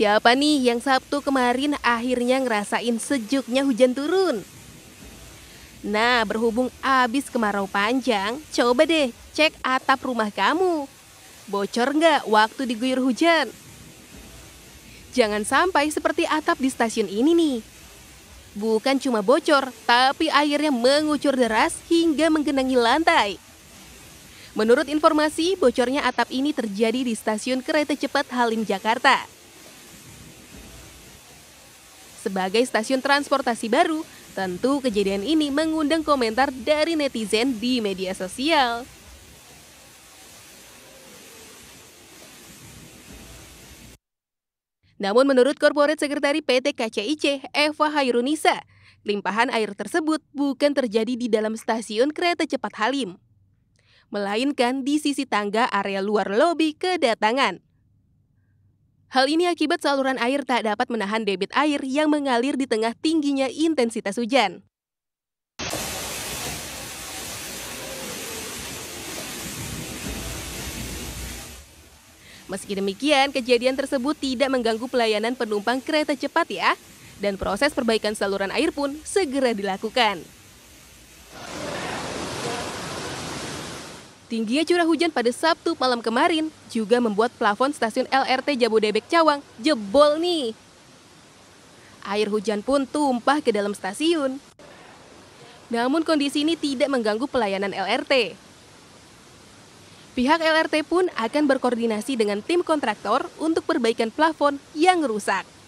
Siapa nih yang Sabtu kemarin akhirnya ngerasain sejuknya hujan turun? Nah, berhubung abis kemarau panjang, coba deh cek atap rumah kamu. Bocor nggak waktu diguyur hujan? Jangan sampai seperti atap di stasiun ini nih. Bukan cuma bocor, tapi airnya mengucur deras hingga menggenangi lantai. Menurut informasi, bocornya atap ini terjadi di stasiun kereta cepat Halim, Jakarta sebagai stasiun transportasi baru, tentu kejadian ini mengundang komentar dari netizen di media sosial. Namun menurut Korporat Sekretari PT KCIC, Eva Hairunisa, limpahan air tersebut bukan terjadi di dalam stasiun kereta cepat Halim, melainkan di sisi tangga area luar lobi kedatangan. Hal ini akibat saluran air tak dapat menahan debit air yang mengalir di tengah tingginya intensitas hujan. Meski demikian, kejadian tersebut tidak mengganggu pelayanan penumpang kereta cepat ya, dan proses perbaikan saluran air pun segera dilakukan. Tingginya curah hujan pada Sabtu malam kemarin juga membuat plafon stasiun LRT Jabodebek Cawang jebol nih. Air hujan pun tumpah ke dalam stasiun. Namun kondisi ini tidak mengganggu pelayanan LRT. Pihak LRT pun akan berkoordinasi dengan tim kontraktor untuk perbaikan plafon yang rusak.